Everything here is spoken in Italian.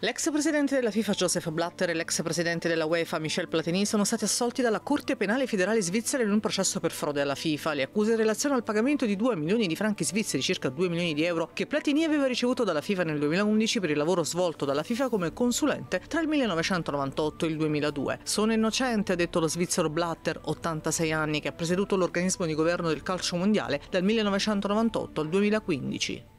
L'ex presidente della FIFA Joseph Blatter e l'ex presidente della UEFA Michel Platini sono stati assolti dalla Corte Penale Federale Svizzera in un processo per frode alla FIFA. Le accuse in relazione al pagamento di 2 milioni di franchi svizzeri, circa 2 milioni di euro, che Platini aveva ricevuto dalla FIFA nel 2011 per il lavoro svolto dalla FIFA come consulente tra il 1998 e il 2002. Sono innocente, ha detto lo svizzero Blatter, 86 anni, che ha presieduto l'organismo di governo del calcio mondiale dal 1998 al 2015.